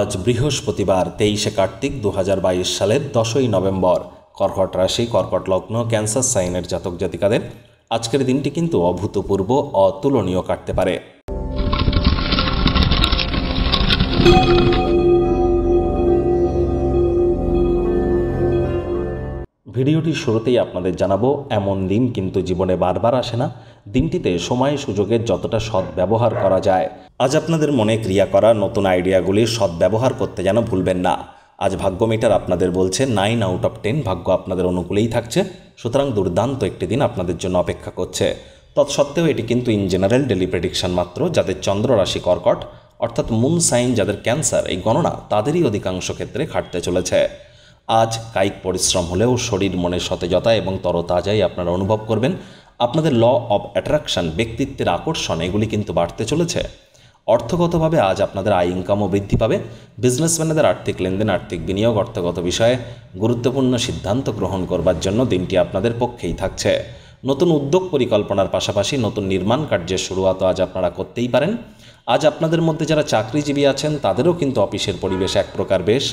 আজ বৃহস্পতিবার তেইশে কার্তিক দু সালের দশই নভেম্বর কর্কট রাশি কর্কট লগ্ন ক্যান্সার সাইনের জাতক জাতিকাদের আজকের দিনটি কিন্তু অভূতপূর্ব অতুলনীয় কাটতে পারে ভিডিওটির শুরুতেই আপনাদের জানাবো এমন দিন কিন্তু জীবনে বারবার আসে না দিনটিতে সময় সুযোগের যতটা সদ ব্যবহার করা যায় আজ আপনাদের মনে ক্রিয়া করা নতুন আইডিয়াগুলির সদ ব্যবহার করতে যেন ভুলবেন না আজ ভাগ্যমিটার আপনাদের বলছে নাইন আউট অফ টেন ভাগ্য আপনাদের অনুকূলেই থাকছে সুতরাং দুর্দান্ত একটি দিন আপনাদের জন্য অপেক্ষা করছে তৎসত্ত্বেও এটি কিন্তু ইন জেনারেল ডেলি প্রেডিকশান মাত্র যাদের চন্দ্র রাশি কর্কট অর্থাৎ মুন সাইন যাদের ক্যান্সার এই গণনা তাদেরই অধিকাংশ ক্ষেত্রে খাটতে চলেছে আজ কায়িক পরিশ্রম হলেও শরীর মনের সতেজতা এবং তরতাজাই আপনারা অনুভব করবেন আপনাদের ল অব অ্যাট্রাকশান ব্যক্তিত্বের আকর্ষণ এগুলি কিন্তু বাড়তে চলেছে অর্থগতভাবে আজ আপনাদের আয় ইনকামও বৃদ্ধি পাবে বিজনেসম্যানেদের আর্থিক লেনদেন আর্থিক বিনিয়োগ অর্থগত বিষয়ে গুরুত্বপূর্ণ সিদ্ধান্ত গ্রহণ করবার জন্য দিনটি আপনাদের পক্ষেই থাকছে নতুন উদ্যোগ পরিকল্পনার পাশাপাশি নতুন নির্মাণ কার্যের শুরুয়াত আজ আপনারা করতেই পারেন আজ আপনাদের মধ্যে যারা চাকরিজীবী আছেন তাদেরও কিন্তু অফিসের পরিবেশ এক প্রকার বেশ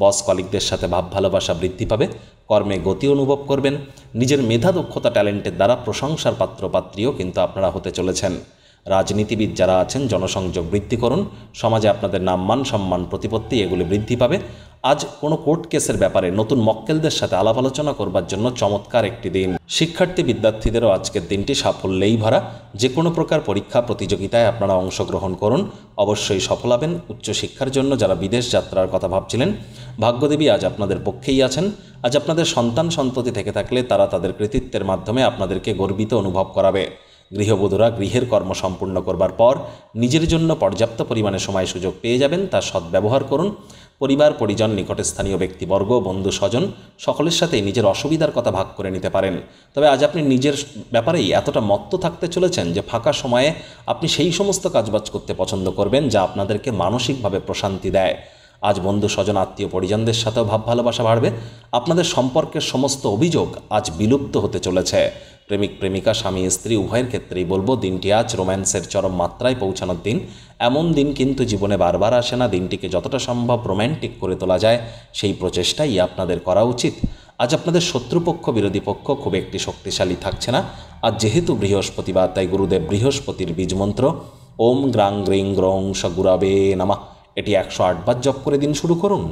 বস কলিকদের সাথে ভাব ভালোবাসা বৃদ্ধি পাবে কর্মে গতি অনুভব করবেন নিজের মেধা দক্ষতা ট্যালেন্টের দ্বারা প্রশংসার পাত্রপাত্রীও কিন্তু আপনারা হতে চলেছেন রাজনীতিবিদ যারা আছেন জনসংযোগ বৃদ্ধি করুন সমাজে আপনাদের নামমান সম্মান প্রতিপত্তি এগুলি বৃদ্ধি পাবে আজ কোনো কোর্ট কেসের ব্যাপারে নতুন মক্কেলদের সাথে আলাপ আলোচনা করবার জন্য চমৎকার একটি দিন শিক্ষার্থী বিদ্যার্থীদেরও আজকের দিনটি সাফল্যেই ভরা যে কোনো প্রকার পরীক্ষা প্রতিযোগিতায় আপনারা অংশগ্রহণ করুন অবশ্যই সফল হবেন উচ্চশিক্ষার জন্য যারা বিদেশ যাত্রার কথা ভাবছিলেন ভাগ্যদেবী আজ আপনাদের পক্ষেই আছেন আজ আপনাদের সন্তান সন্ততি থেকে থাকলে তারা তাদের কৃতিত্বের মাধ্যমে আপনাদেরকে গর্বিত অনুভব করাবে গৃহবধূরা গৃহের কর্ম সম্পূর্ণ করবার পর নিজের জন্য পর্যাপ্ত পরিমাণে সময় সুযোগ পেয়ে যাবেন তার সদ্ব্যবহার করুন পরিবার পরিজন নিকটে স্থানীয় ব্যক্তিবর্গ বন্ধু স্বজন সকলের সাথেই নিজের অসুবিধার কথা ভাগ করে নিতে পারেন তবে আজ আপনি নিজের ব্যাপারেই এতটা মত্ত থাকতে চলেছেন যে ফাঁকা সময়ে আপনি সেই সমস্ত কাজবাজ করতে পছন্দ করবেন যা আপনাদেরকে মানসিকভাবে প্রশান্তি দেয় আজ বন্ধু স্বজন আত্মীয় পরিজনদের সাথেও ভাব ভালোবাসা বাড়বে আপনাদের সম্পর্কের সমস্ত অভিযোগ আজ বিলুপ্ত হতে চলেছে প্রেমিক প্রেমিকা স্বামী স্ত্রী উভয়ের ক্ষেত্রেই বলবো দিনটি আজ রোম্যান্সের চরম মাত্রায় পৌঁছানোর দিন এমন দিন কিন্তু জীবনে বারবার আসে না দিনটিকে যতটা সম্ভব রোম্যান্টিক করে তোলা যায় সেই প্রচেষ্টাই আপনাদের করা উচিত আজ আপনাদের শত্রুপক্ষ বিরোধী পক্ষ খুব একটি শক্তিশালী থাকছে না আর যেহেতু বৃহস্পতিবার তাই গুরুদেব বৃহস্পতির বীজমন্ত্র ওম গ্রাং গ্রিং গ্রং সগুরাবে নামা এটি একশো আটবার জপ করে দিন শুরু করুন